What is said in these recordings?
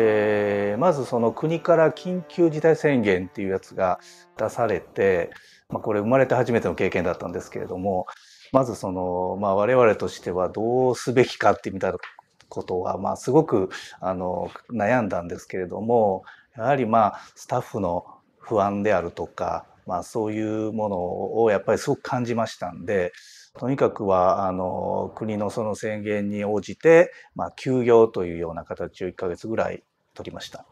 えー、まずその国から緊急事態宣言っていうやつが出されて、まあ、これ生まれて初めての経験だったんですけれどもまずその、まあ、我々としてはどうすべきかってみたことは、まあ、すごくあの悩んだんですけれどもやはりまあスタッフの不安であるとか、まあ、そういうものをやっぱりすごく感じましたんでとにかくはあの国のその宣言に応じて、まあ、休業というような形を1ヶ月ぐらい取りました。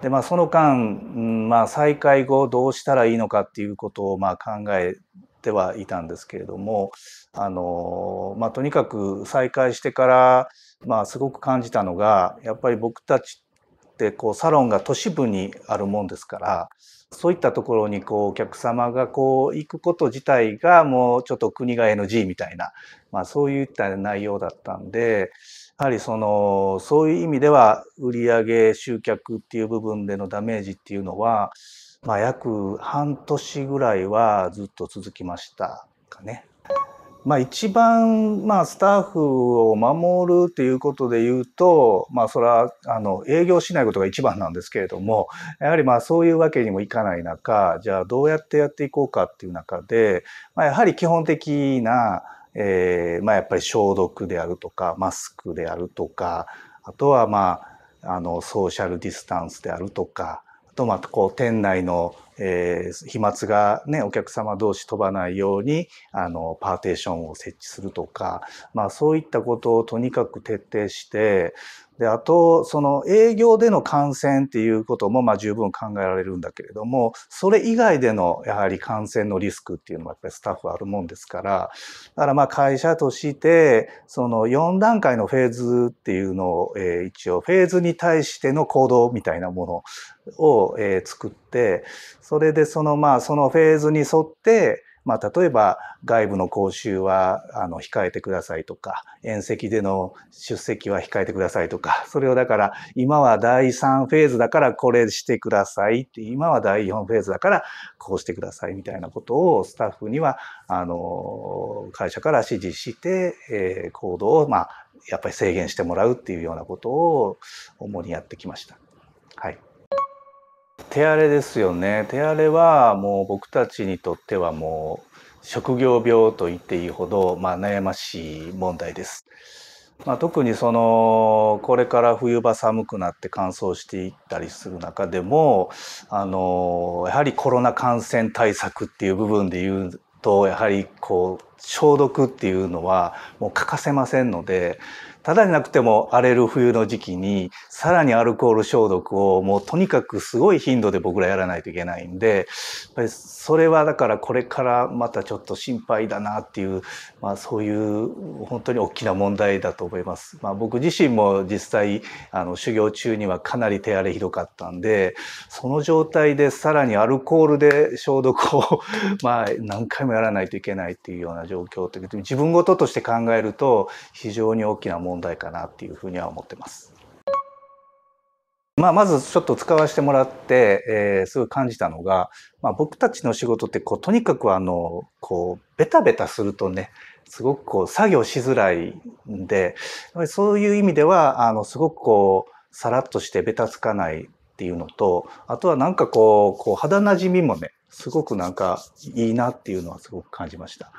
でまあ、その間、うんまあ、再開後どうしたらいいのかっていうことをまあ考えてはいたんですけれどもあの、まあ、とにかく再開してから、まあ、すごく感じたのがやっぱり僕たちってこうサロンが都市部にあるもんですからそういったところにこうお客様がこう行くこと自体がもうちょっと国が NG みたいな、まあ、そういった内容だったんでやはりそのそういう意味では売上集客っていう部分でのダメージっていうのは、まあ、約半年ぐらいはずっと続きましたかね。まあ、一番、まあ、スタッフを守るということで言うと、まあ、それはあの営業しないことが一番なんですけれどもやはりまあそういうわけにもいかない中じゃあどうやってやっていこうかっていう中で、まあ、やはり基本的な、えーまあ、やっぱり消毒であるとかマスクであるとかあとは、まあ、あのソーシャルディスタンスであるとかあとまあこう店内のえー、飛沫がね、お客様同士飛ばないように、あの、パーテーションを設置するとか、まあそういったことをとにかく徹底して、で、あと、その営業での感染っていうことも、まあ十分考えられるんだけれども、それ以外でのやはり感染のリスクっていうのはやっぱりスタッフはあるもんですから、だからまあ会社として、その4段階のフェーズっていうのを、えー、一応フェーズに対しての行動みたいなものを、えー、作って、ってそれでそのまあそのフェーズに沿ってまあ、例えば外部の講習はあの控えてくださいとか宴席での出席は控えてくださいとかそれをだから今は第3フェーズだからこれしてくださいって今は第4フェーズだからこうしてくださいみたいなことをスタッフにはあの会社から指示して、えー、行動を、まあ、やっぱり制限してもらうっていうようなことを主にやってきました。はい手荒れですよね手荒れはもう僕たちにとってはもう職業病と言っていいほど、まあ、悩ましい問題です。まあ、特にそのこれから冬場寒くなって乾燥していったりする中でもあのやはりコロナ感染対策っていう部分で言うとやはりこう消毒っていうのはもう欠かせませんのでただじゃなくても荒れる冬の時期にさらにアルコール消毒をもうとにかくすごい頻度で僕らやらないといけないんでやっぱりそれはだからこれからまたちょっと心配だなっていう、まあ、そういう本当に大きな問題だと思います。まあ、僕自身も実際あの修行中にはかなり手荒れひどかったんでその状態でさらにアルコールで消毒を まあ何回もやらないといけないっていうような状況って自分ごととして考えると非常に大きな問題かなっていうふうには思ってます。まあ、まずちょっと使わせてもらって、えー、すごい感じたのが、まあ、僕たちの仕事ってこうとにかくあのこうベタベタするとねすごくこう作業しづらいんでそういう意味ではあのすごくこうさらっとしてベタつかないっていうのとあとはなんかこうこう肌なじみもねすごくなんかいいなっていうのはすごく感じました。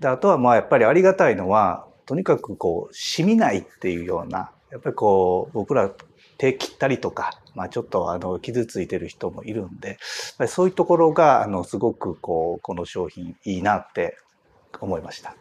であとはまあやっぱりありがたいのはとにかくこうしみないっていうようなやっぱりこう僕ら手切ったりとか、まあ、ちょっとあの傷ついてる人もいるんでそういうところがあのすごくこうこの商品いいなって思いました。